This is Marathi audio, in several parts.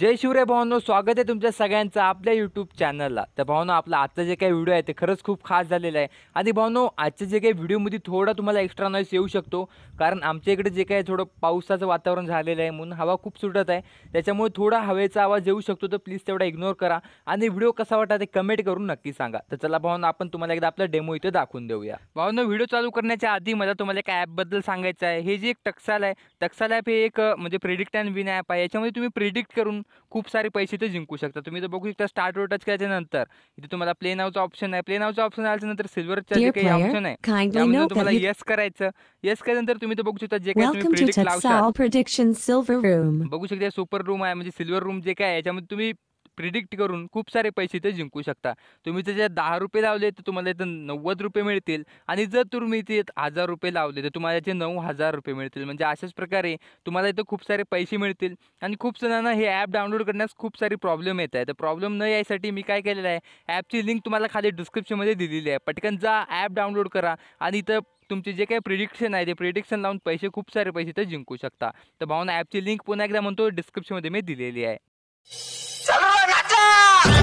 जय शिवरे भावांनो स्वागत आहे तुमच्या सगळ्यांचं आपल्या यूट्यूब चॅनलला तर भावनो आपला आजचा जे काही व्हिडिओ आहे ते खरंच खूप खास झालेलं आहे आणि भावनो आजच्या जे काही व्हिडिओमध्ये थोडा तुम्हाला एक्स्ट्रा नॉईस येऊ शकतो कारण आमच्या इकडे जे काही थोडं पावसाचं वातावरण झालेलं आहे म्हणून हवा खूप सुटत आहे त्याच्यामुळे थोडा हवेचा आवाज येऊ शकतो तर प्लीज तेवढा इग्नोर करा आणि व्हिडिओ कसा वाटला ते कमेंट करून नक्की सांगा तर चला भावनो आपण तुम्हाला एकदा आपला डेमो इथे दाखवून देऊया भावनो व्हिडिओ चालू करण्याच्या आधी मला तुम्हाला एका ॲपबद्दल सांगायचं आहे हे जे एक टक्साल आहे टक्साल ॲप हे एक म्हणजे प्रिडिक्ट अँड विन ॲप आहे याच्यामध्ये तुम्ही प्रिडिक्ट करून खूप सारे पैसे ते जिंकू शकता तुम्ही तर बघू शकता रोड टच नंतर इथे तुम्हाला प्ले नावचा ऑप्शन आहे प्ले नावचा ऑप्शन नंतर सिल्वरचा जे काही ऑप्शन आहे तुम्हाला यस करायचं येस केल्यानंतर तुम्ही तर बघू शकता जे काही बघू शकता सुपर रूम आहे म्हणजे सिल्वर रूम जे काय याच्यामध्ये तुम्ही प्रिडिक्ट करून खूप सारे पैसे ते जिंकू शकता तुम्ही त्याच्यात दहा रुपये लावले तर तुम्हाला इथं नव्वद रुपये मिळतील आणि जर तुम्ही इथे हजार रुपये लावले तर तुम्हाला इथे नऊ हजार रुपये मिळतील म्हणजे अशाच प्रकारे तुम्हाला इथं खूप सारे पैसे मिळतील आणि खूप जणांना हे ॲप डाउनलोड करण्यास खूप सारे प्रॉब्लेम येत आहे तर प्रॉब्लेम न यायसाठी मी काय केलेलं आहे ॲपची लिंक तुम्हाला खाली डिस्क्रिप्शनमध्ये दिलेली आहे पटकन जा ॲप डाउनलोड करा आणि इथं तुमचे जे काही प्रिडिक्शन आहे ते प्रिडिक्शन लावून पैसे खूप सारे पैसे ते जिंकू शकता तर भावना ॲपची लिंक पुन्हा एकदा म्हणतो डिस्क्रिप्शनमध्ये मी दिलेली आहे Yeah.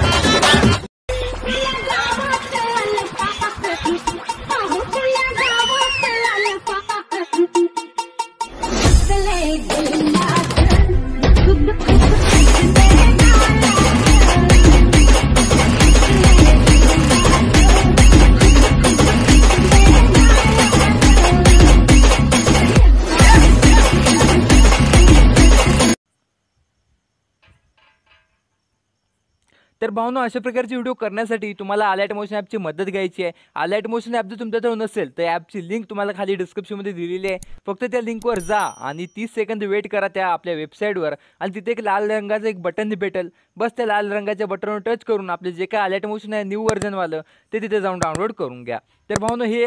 तर भावना अशा प्रकारचे व्हिडिओ करण्यासाठी तुम्हाला आलॅट मोशन ॲपची मदत घ्यायची आहे आलॅट मोशन ॲप जर तुमच्याजवळ नसेल तर ॲपची लिंक तुम्हाला खाली डिस्क्रिप्शनमध्ये दिलेली आहे फक्त त्या लिंकवर जा आणि तीस सेकंद वेट करा त्या आपल्या वेबसाईटवर आणि तिथे एक लाल रंगाचं एक बटन भेटेल बस त्या लाल रंगाच्या बटनवर टच करून आपले जे काही अलर्ट मोशन आहे न्यू व्हर्जनवालं ते तिथे जाऊन डाउनलोड करून घ्या तर भाऊनो हे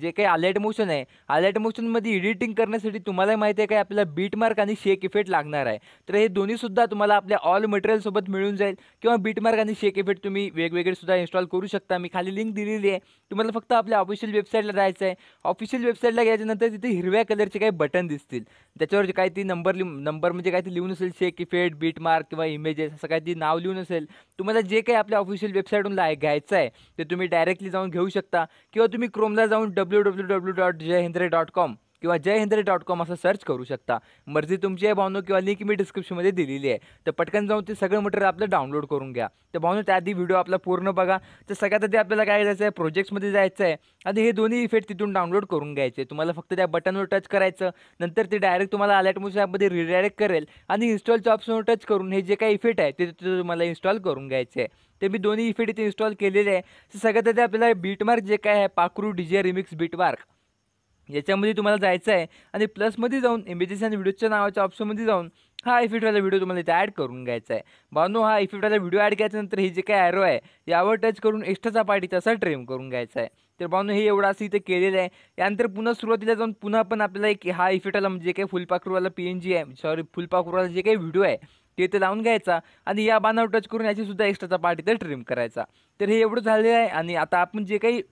जे काही अलर्ट मोशन आहे अलर्ट मोशनमध्ये एडिटिंग करण्यासाठी तुम्हाला माहिती आहे काय आपल्याला बीट मार्क आणि शेक इफेक्ट लागणार आहे तर हे दोन्हीसुद्धा तुम्हाला आपल्या ऑल मटेरियलसोबत मिळून जाईल किंवा बीट मार्क आणि शेक इफेक्ट तुम्ही वेगवेगळे सुद्धा इन्स्टॉल करू शकता मी खाली लिंक दिलेली आहे तुम्हाला फक्त आपल्या ऑफिशियल वेबसाईटला जायचं आहे ऑफिशियल वेबसाईटला गेल्याच्यानंतर तिथे हिरव्या कलरचे काही बटन दिसतील त्याच्यावर काही ती नंबर लिहून नंबर म्हणजे काही ती लिहून असेल शेक इफेक्ट बीट मार्क किंवा इमेजेस असं काही नाव लिहून असेल तुम्हाला जे काही आपल्या ऑफिशियल वेबसाईटहून लाय घ्यायचं आहे ते तुम्ही डायरेक्टली जाऊन घेऊ शकता किंवा तुम्ही क्रोमला जाऊन डब्ल्यू डब्ल्यू डब्ल्यू डॉट जयहिंद्रे डॉट कॉम किंवा जय हिंदरी डॉट कॉम असं सर्च करू शकता मर्जी तुमची आहे भावनो किंवा लिंक मी डिस्क्रिप्शनमध्ये दिलेली आहे तर पटकन जाऊन ते सगळं मटेरियल आपलं डाउनलोड करून घ्या तर भावनो त्याआधी व्हिडिओ आपला पूर्ण बघा तर सगळ्यात आधी आपल्याला काय जायचं आहे प्रोजेक्ट्समध्ये जायचं आहे आणि हे दोन्ही इफेक्ट तिथून डाउनलोड करून घ्यायचे तुम्हाला फक्त त्या बटनवर टच करायचं नंतर ते डायरेक्ट तुम्हाला अलर्ट ॲपमध्ये रिडायरेक्ट करेल आणि इन्स्टॉलच्या ऑप्शनवर टच करून हे जे काही इफेक्ट आहे ते तुम्हाला इन्स्टॉल करून घ्यायचे आहे ते मी दोन्ही इफेक्ट इथे इन्स्टॉल केलेले आहे सगळ्यात आधी आपल्याला बीटमार्क जे काय आहे पाखरू डीजे रिमिक्स बीटमार्क याच्यामध्ये तुम्हाला जायचं आहे आणि प्लसमध्ये जाऊन इमेजेस आणि व्हिडिओच्या नावाच्या ऑप्शनमध्ये जाऊन हा इफेक्टवाला व्हिडिओ तुम्हाला इथे ॲड करून घ्यायचा आहे बानो हा इफेक्टवाला व्हिडिओ ॲड करायच्यानंतर हे जे काय ॲरो आहे यावर टच करून एक्स्ट्राचा पार्ट इथे असा ट्रिम करून घ्यायचा आहे तर बानो हे एवढं असं इथे केलेलं आहे यानंतर पुन्हा सुरुवातीला जाऊन पुन्हा पण आपल्याला एक हा इफेक्टवाला म्हणजे काय फुलपाखरूवाला पी एन जी आहे सॉरी फुलपाखरूवाला जे काही व्हिडिओ आहे ते इथे लावून घ्यायचा आणि या बाणावर टच करून याचीसुद्धा एक्स्ट्राचा पार्ट इथे ट्रिम करायचा तर हे एवढं झालेलं आहे आणि आता आपण जे काही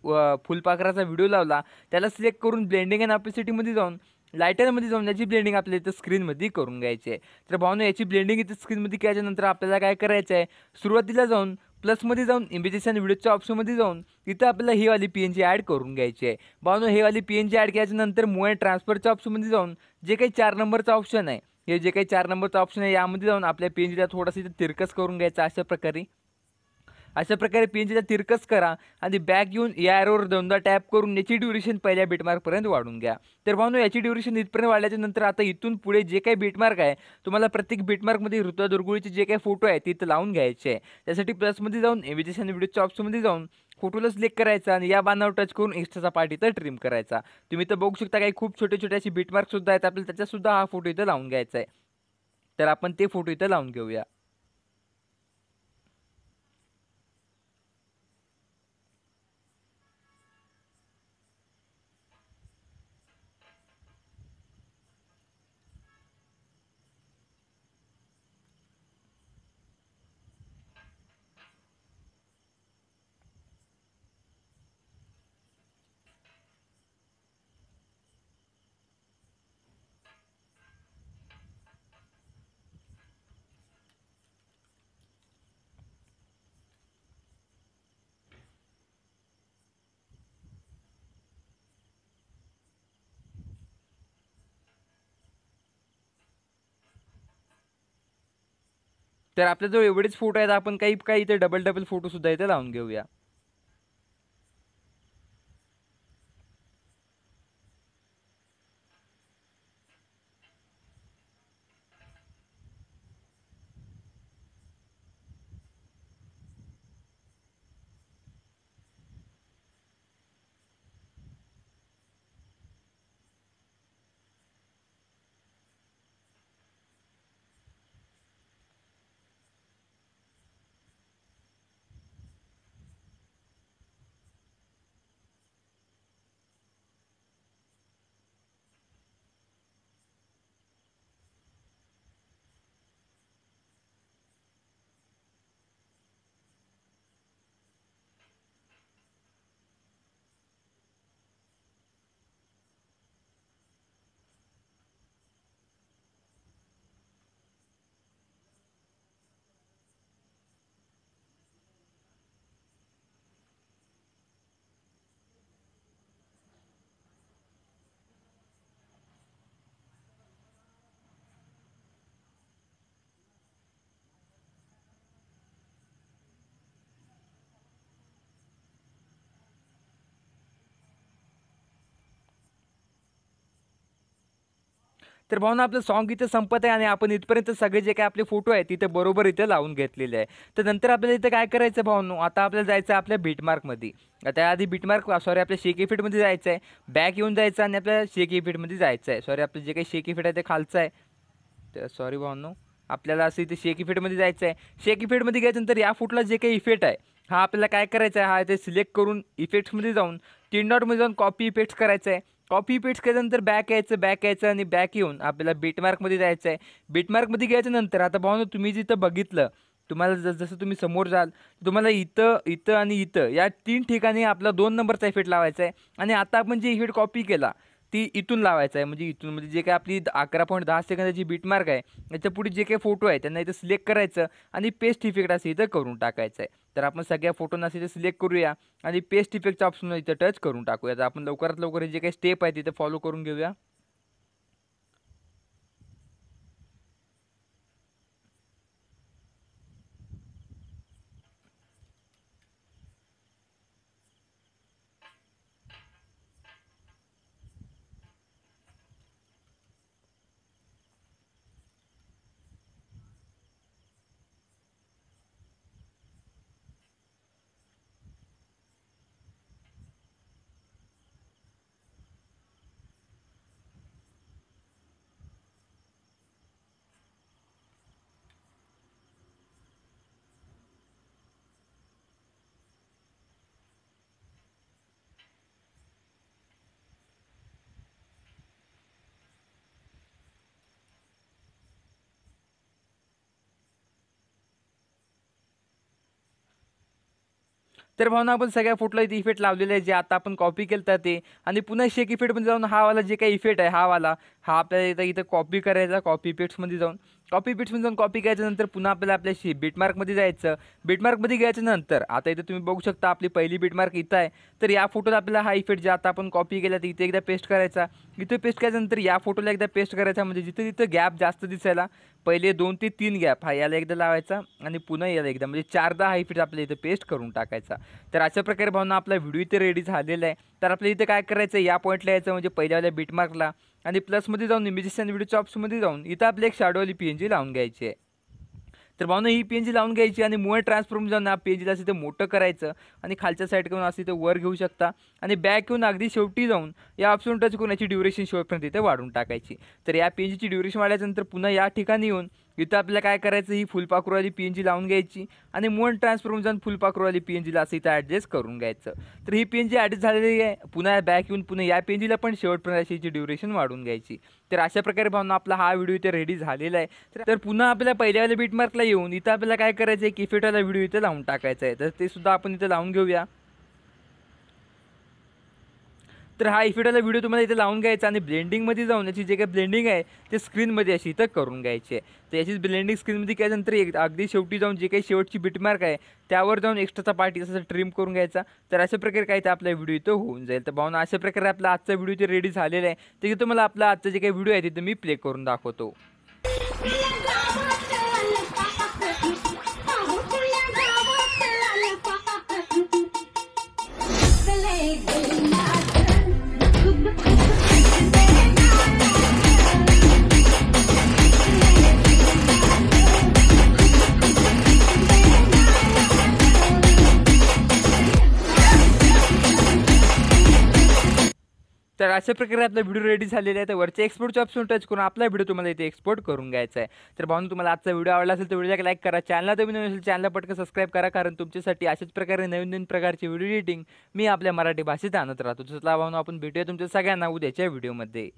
फुलपाखराचा व्हिडिओ लावला त्याला सिलेक्ट करून ब्लेंडिंग अँड ऑपिसिटीमध्ये जाऊन लायटरमध्ये जाऊन याची ब्लेंडिंग आपल्याला इथं स्क्रीनमध्ये करून घ्यायची आहे तर भावनो याची ब्लेंडिंग इथं स्क्रीनमध्ये केल्याच्यानंतर आपल्याला काय करायचं आहे सुरुवातीला जाऊन प्लसमध्ये जाऊन इम्बिजेशन व्हिडिओच्या ऑप्शनमध्ये जाऊन तिथं आपल्याला ही वाली पी एन जी ॲड करून घ्यायची आहे भावनो हे वाली पी एन जी ॲड केल्याच्यानंतर मोबाईल ट्रान्सफरच्या ऑप्शनमध्ये जाऊन जे काही चार नंबरचा ऑप्शन आहे हे जे काही चार नंबरचं ऑप्शन आहे यामध्ये जाऊन आपल्या पी एन जीला थोडासा तिरकस करून घ्यायचा अशा प्रकारे अशा प्रकारे पी एन जीला तिरकस करा आणि बॅक येऊन या एरोवर दोनदा टॅप करून याची ड्युरेशन पहिल्या बीटमार्कपर्यंत वाढून घ्या तर भावनो याची ड्युरेशन इथपर्यंत वाढल्याच्या नंतर आता इथून पुढे जे काही बीटमार्क आहे तुम्हाला प्रत्येक बीटमार्कमध्ये ऋतुदुर्गुळीचे जे काही फोटो आहे तिथं लावून घ्यायचे आहे त्यासाठी प्लसमध्ये जाऊन एव्हिजेशन व्हिडिओच्या ऑप्शनमध्ये जाऊन फोटोला क्लिक करायचा आणि या बाणावर टच करून एक्स्ट्राचा पार्ट इथं ट्रिम करायचा तुम्ही तर बघू शकता काही खूप छोटे छोटे असे बीटमार्कसुद्धा आहेत आपल्याला त्याच्यासुद्धा हा फोटो इथं लावून घ्यायचा आहे तर आपण ते फोटो इथं लावून घेऊया तर आपल्याजवळ एवढेच फोटो आहेत आपण काही काही इथे डबल डबल सुद्धा इथे लावून घेऊया तर भावना आपलं सॉन्ग इथं संपत आहे आणि आपण इथपर्यंत सगळे जे काय आपले फोटो आहेत तिथे बरोबर इथे लावून घेतलेले आहे तर नंतर आपल्याला इथं काय करायचं भावनो आता आपल्याला जायचं आहे आपल्या बीटमार्कमध्ये आता आधी बीटमार्क सॉरी आपल्या शेकी फिटमध्ये जायचं आहे बॅक येऊन जायचं आणि आपल्या शेकी फिटमध्ये जायचं आहे सॉरी आपलं जे काही शेकी फिट आहे ते खालचं आहे तर सॉरी भावनो आपल्याला असं इथे शेकी फिटमध्ये जायचं आहे शेक फिटमध्ये नंतर या फुटला जे काही इफेक्ट आहे हा आपल्याला काय करायचा आहे हा इथे सिलेक्ट करून इफेक्ट्समध्ये जाऊन तीन डॉटमध्ये जाऊन कॉपी इफेक्ट्स करायचं आहे कॉपी पेट्स केल्यानंतर बॅक यायचं बॅक यायचं आणि बॅक येऊन आपल्याला बीटमार्कमध्ये जायचं आहे बीटमार्कमध्ये घ्यायच्यानंतर नंतर आता भाऊ तुम्ही जिथं बघितलं तुम्हाला जस जसं तुम्ही समोर जाल तुम्हाला इथं इथं आणि इथं या तीन ठिकाणी आपला दोन नंबरचा इफेक्ट लावायचा आहे आणि आता आपण जे इफेक्ट कॉपी केला ती इथून लावायचं आहे म्हणजे इथून म्हणजे जे काही आपली अकरा पॉईंट दहा सेकंदाची बीटमार्क आहे याच्यापुढे पुढे जे काही फोटो आहे त्यांना इथं सिलेक्ट करायचं आणि पेस्ट इफेक्ट असं इथं करून टाकायचं आहे तर आपण सगळ्या फोटोंना इथं सिलेक्ट करूया आणि पेस्ट इफेक्टचा ऑप्शन इथं टच करून टाकूया तर आपण लवकरात लवकर जे काही स्टेप आहे तिथं फॉलो करून घेऊया तर भावना आपण सगळ्या फोटोला इथे इफेक्ट लावलेले आहे जे आता आपण कॉपी केलं तर ते आणि पुन्हा शेक इफेक्टमध्ये जाऊन हा वाला जे काही इफेक्ट आहे हा वाला हा आपल्याला इथं इथं कॉपी करायचा कॉपी पेट्समध्ये जाऊन कॉपी पेट्समध्ये जाऊन कॉपी नंतर पुन्हा आपल्याला आपल्या शे बीटमार्कमध्ये जायचं बीटमार्कमध्ये घ्यायचं नंतर आता इथं तुम्ही बघू शकता आपली पहिली बिटमार्क इथं आहे तर या फोटोला आपल्याला हा इफेक्ट जे आता आपण कॉपी केला तर इथे एकदा पेस्ट करायचा इथे पेस्ट केल्यानंतर या फोटोला एकदा पेस्ट करायचा म्हणजे जिथे तिथं गॅप जास्त दिसायला पहिले दोन ते तीन गॅप हा याला एकदा लावायचा आणि पुन्हा याला एकदा म्हणजे चारदा हाय फीट आपल्या इथं पेस्ट करून टाकायचा तर अशा प्रकारे भावना आपला व्हिडिओ इथे रेडी झालेला आहे तर आपल्या इथं काय करायचं या पॉईंटला यायचं म्हणजे पहिल्यावाल्या बीटमार्कला आणि प्लसमध्ये जाऊन इमेजेस व्हिडिओ चॉप्समध्ये जाऊन इथं आपली एक शाडोवाली पी एन जी लावून घ्यायची आहे तर भावना ही पी एन जी लावून घ्यायची आणि मुळे ट्रान्सफॉर्म जाऊन ना पी एन जीला मोठं करायचं आणि खालच्या करून असं ते वर घेऊ शकता आणि बॅक येऊन अगदी शेवटी जाऊन या ऑप्शन टच करून याची ड्युरेशन शेवटपर्यंत इथे वाढून टाकायची तर या पी एन जीची ड्युरेशन वाढल्यानंतर पुन्हा या ठिकाणी येऊन इथं आपल्याला काय करायचं ही फुलपाखरूवाली पी एन जी लावून घ्यायची आणि मोन ट्रान्सफॉर्म जाऊन फुलपाखरूवाली पी एन जीला असं इथं ॲडजस्ट करून घ्यायचं तर ही पी एन जी ॲडजस्ट झालेली आहे पुन्हा बॅक येऊन पुन्हा या पी एन जीला पण शेवटपर्यंत अशी ड्युरेशन वाढून घ्यायची तर अशा प्रकारे भावना आपला हा व्हिडिओ इथे रेडी झालेला आहे तर पुन्हा आपल्याला पहिल्यावाल्या बीटमार्कला येऊन इथं आपल्याला काय करायचं आहे किफेटवाला व्हिडिओ इथे लावून टाकायचा आहे तर ते सुद्धा आपण इथं लावून घेऊया तर हा इफेक्टवाला व्हिडिओ तुम्हाला इथे लावून घ्यायचा आणि ब्लेंडिंगमध्ये जाऊन याची जे काही ब्लेंडिंग आहे ते स्क्रीनमध्ये अशी इथं करून घ्यायची आहे तर याची ब्लेंडिंग स्क्रीनमध्ये केल्यानंतर एक अगदी शेवटी जाऊन जे काही शेवटची बिटमार्क आहे त्यावर जाऊन एक्स्ट्राचा पार्टी असं ट्रिम करून घ्यायचा तर अशा प्रकारे काय तर आपला व्हिडिओ इथं होऊन जाईल तर भावना अशा प्रकारे आपला आजचा व्हिडिओ ते रेडी झालेला आहे तर तुम्हाला आपला आजचा जे काही व्हिडिओ आहे तिथं मी प्ले करून दाखवतो तर अशा प्रकारे आपला व्हिडिओ रेडी झालेला आहे तर वरचे एक्सपोर्टचे ऑप्शन टच करून आपला व्हिडिओ तुम्हाला इथे एक्सपोर्ट करून घ्यायचा आहे तर भाऊन तुम्हाला आजचा व्हिडिओ आवडला असेल तर व्हिडिओला लाईक करा चॅनलला तुम्ही नवीन असेल चॅनलला पटकन सबस्क्राईब करा कारण तुमच्यासाठी अशाच प्रकारे नवीन नवीन प्रकारची व्हिडिओ एडिटिंग मी आपल्या मराठी भाषेत आणत राहतो तसला भाऊ आपण भेटूया तुमच्या सगळ्यांना उद्याच्या व्हिडिओमध्ये